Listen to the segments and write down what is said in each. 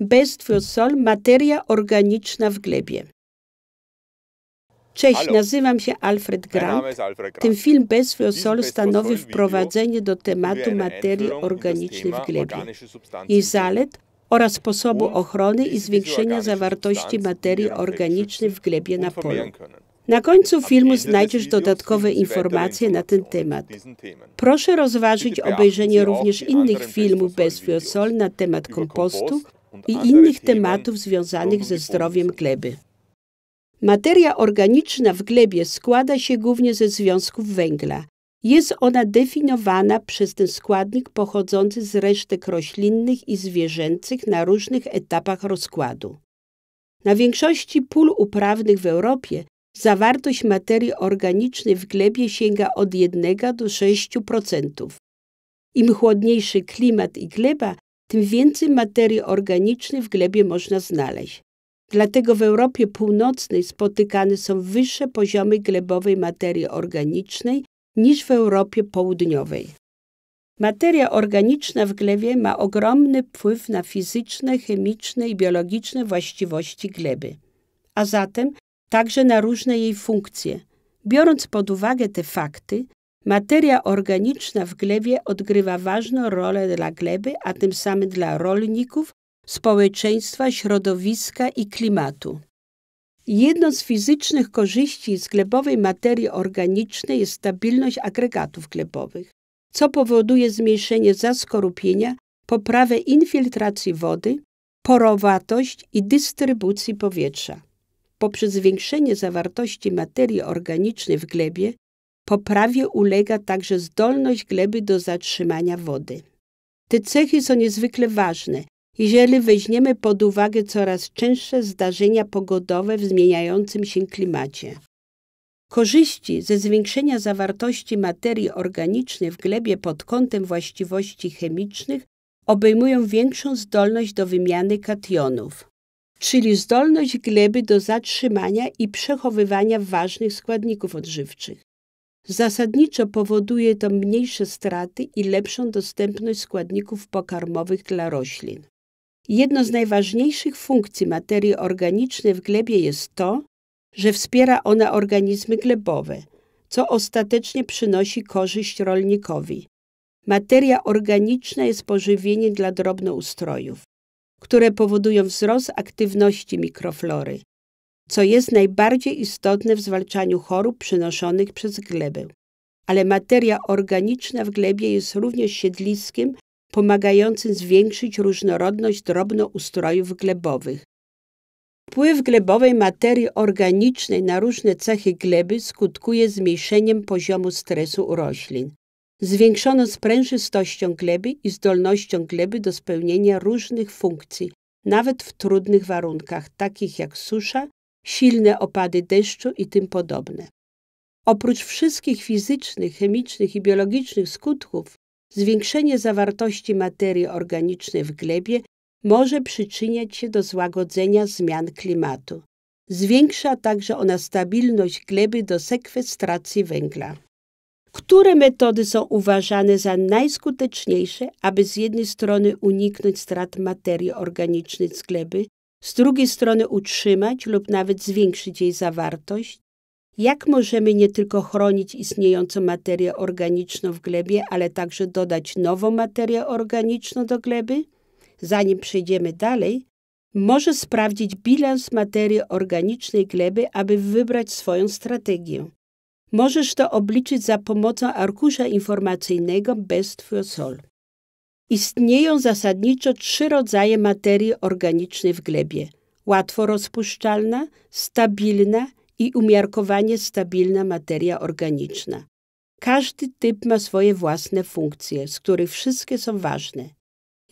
Bestwiosol, materia organiczna w glebie. Cześć, nazywam się Alfred Grant. Ten film Bezwiosol stanowi wprowadzenie do tematu materii organicznej w glebie, jej zalet oraz sposobu ochrony i zwiększenia zawartości materii organicznej w glebie na polu. Na końcu filmu znajdziesz dodatkowe informacje na ten temat. Proszę rozważyć obejrzenie również innych filmów bez fiosol na temat kompostu i innych tematów związanych ze zdrowiem gleby. Materia organiczna w glebie składa się głównie ze związków węgla. Jest ona definiowana przez ten składnik pochodzący z resztek roślinnych i zwierzęcych na różnych etapach rozkładu. Na większości pól uprawnych w Europie zawartość materii organicznej w glebie sięga od 1 do 6%. Im chłodniejszy klimat i gleba, tym więcej materii organicznej w glebie można znaleźć. Dlatego w Europie Północnej spotykane są wyższe poziomy glebowej materii organicznej niż w Europie Południowej. Materia organiczna w glebie ma ogromny wpływ na fizyczne, chemiczne i biologiczne właściwości gleby, a zatem także na różne jej funkcje. Biorąc pod uwagę te fakty, Materia organiczna w glebie odgrywa ważną rolę dla gleby, a tym samym dla rolników, społeczeństwa, środowiska i klimatu. Jedną z fizycznych korzyści z glebowej materii organicznej jest stabilność agregatów glebowych, co powoduje zmniejszenie zaskorupienia, poprawę infiltracji wody, porowatość i dystrybucji powietrza. Poprzez zwiększenie zawartości materii organicznej w glebie Poprawie ulega także zdolność gleby do zatrzymania wody. Te cechy są niezwykle ważne. Jeżeli weźmiemy pod uwagę coraz częstsze zdarzenia pogodowe w zmieniającym się klimacie, korzyści ze zwiększenia zawartości materii organicznej w glebie pod kątem właściwości chemicznych obejmują większą zdolność do wymiany kationów, czyli zdolność gleby do zatrzymania i przechowywania ważnych składników odżywczych. Zasadniczo powoduje to mniejsze straty i lepszą dostępność składników pokarmowych dla roślin. Jedną z najważniejszych funkcji materii organicznej w glebie jest to, że wspiera ona organizmy glebowe, co ostatecznie przynosi korzyść rolnikowi. Materia organiczna jest pożywieniem dla drobnoustrojów, które powodują wzrost aktywności mikroflory, co jest najbardziej istotne w zwalczaniu chorób przynoszonych przez glebę. Ale materia organiczna w glebie jest również siedliskiem pomagającym zwiększyć różnorodność drobnoustrojów glebowych. Wpływ glebowej materii organicznej na różne cechy gleby skutkuje zmniejszeniem poziomu stresu u roślin, zwiększoną sprężystością gleby i zdolnością gleby do spełnienia różnych funkcji, nawet w trudnych warunkach, takich jak susza silne opady deszczu i tym podobne. Oprócz wszystkich fizycznych, chemicznych i biologicznych skutków, zwiększenie zawartości materii organicznej w glebie może przyczyniać się do złagodzenia zmian klimatu. Zwiększa także ona stabilność gleby do sekwestracji węgla. Które metody są uważane za najskuteczniejsze, aby z jednej strony uniknąć strat materii organicznej z gleby, z drugiej strony utrzymać lub nawet zwiększyć jej zawartość, jak możemy nie tylko chronić istniejącą materię organiczną w glebie, ale także dodać nową materię organiczną do gleby? Zanim przejdziemy dalej, może sprawdzić bilans materii organicznej gleby, aby wybrać swoją strategię. Możesz to obliczyć za pomocą arkusza informacyjnego Best for Istnieją zasadniczo trzy rodzaje materii organicznej w glebie: łatwo rozpuszczalna, stabilna i umiarkowanie stabilna materia organiczna. Każdy typ ma swoje własne funkcje, z których wszystkie są ważne.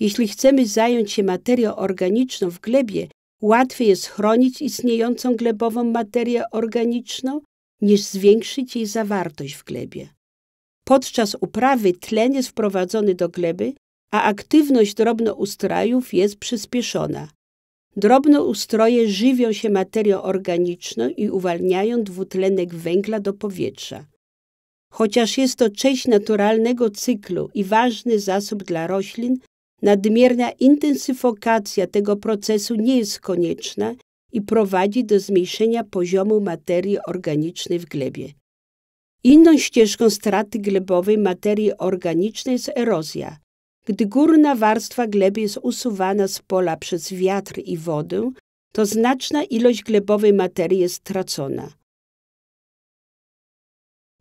Jeśli chcemy zająć się materią organiczną w glebie, łatwiej jest chronić istniejącą glebową materię organiczną, niż zwiększyć jej zawartość w glebie. Podczas uprawy tlen jest wprowadzony do gleby, a aktywność drobnoustrajów jest przyspieszona. Drobnoustroje żywią się materią organiczną i uwalniają dwutlenek węgla do powietrza. Chociaż jest to część naturalnego cyklu i ważny zasób dla roślin, nadmierna intensyfikacja tego procesu nie jest konieczna i prowadzi do zmniejszenia poziomu materii organicznej w glebie. Inną ścieżką straty glebowej materii organicznej jest erozja – gdy górna warstwa gleby jest usuwana z pola przez wiatr i wodę, to znaczna ilość glebowej materii jest tracona.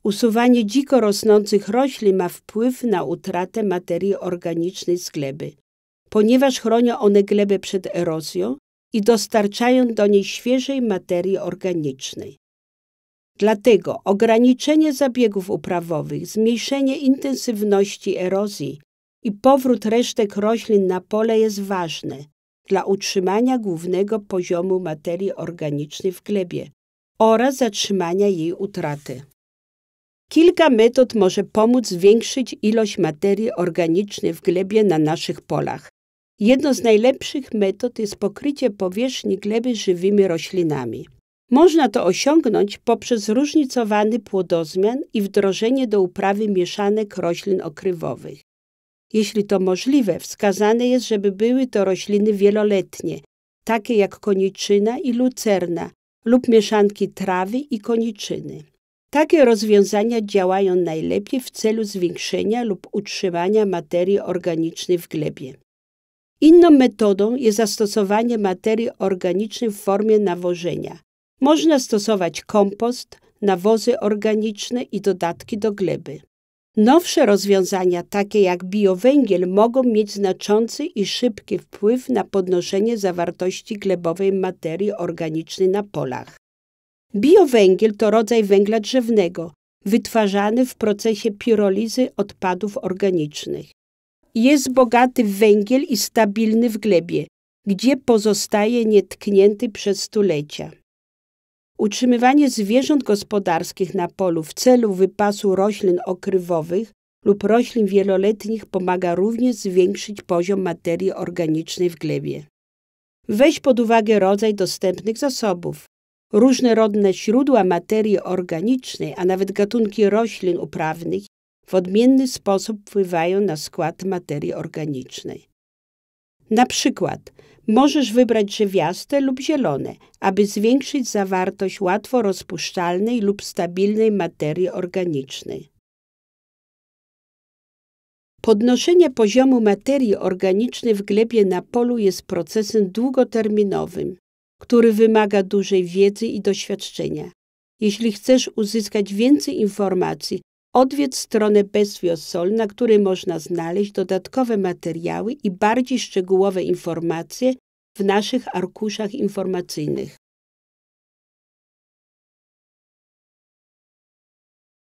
Usuwanie dziko rosnących roślin ma wpływ na utratę materii organicznej z gleby, ponieważ chronią one glebę przed erozją i dostarczają do niej świeżej materii organicznej. Dlatego ograniczenie zabiegów uprawowych, zmniejszenie intensywności erozji i powrót resztek roślin na pole jest ważny dla utrzymania głównego poziomu materii organicznej w glebie oraz zatrzymania jej utraty. Kilka metod może pomóc zwiększyć ilość materii organicznej w glebie na naszych polach. Jedną z najlepszych metod jest pokrycie powierzchni gleby żywymi roślinami. Można to osiągnąć poprzez zróżnicowany płodozmian i wdrożenie do uprawy mieszanek roślin okrywowych. Jeśli to możliwe, wskazane jest, żeby były to rośliny wieloletnie, takie jak koniczyna i lucerna lub mieszanki trawy i koniczyny. Takie rozwiązania działają najlepiej w celu zwiększenia lub utrzymania materii organicznej w glebie. Inną metodą jest zastosowanie materii organicznej w formie nawożenia. Można stosować kompost, nawozy organiczne i dodatki do gleby. Nowsze rozwiązania, takie jak biowęgiel, mogą mieć znaczący i szybki wpływ na podnoszenie zawartości glebowej materii organicznej na polach. Biowęgiel to rodzaj węgla drzewnego, wytwarzany w procesie pirolizy odpadów organicznych. Jest bogaty w węgiel i stabilny w glebie, gdzie pozostaje nietknięty przez stulecia. Utrzymywanie zwierząt gospodarskich na polu w celu wypasu roślin okrywowych lub roślin wieloletnich pomaga również zwiększyć poziom materii organicznej w glebie. Weź pod uwagę rodzaj dostępnych zasobów. Różnorodne źródła materii organicznej, a nawet gatunki roślin uprawnych w odmienny sposób wpływają na skład materii organicznej. Na przykład możesz wybrać żywiaste lub zielone, aby zwiększyć zawartość łatwo rozpuszczalnej lub stabilnej materii organicznej. Podnoszenie poziomu materii organicznej w glebie na polu jest procesem długoterminowym, który wymaga dużej wiedzy i doświadczenia. Jeśli chcesz uzyskać więcej informacji Odwiedź stronę Bezwiosol, na której można znaleźć dodatkowe materiały i bardziej szczegółowe informacje w naszych arkuszach informacyjnych.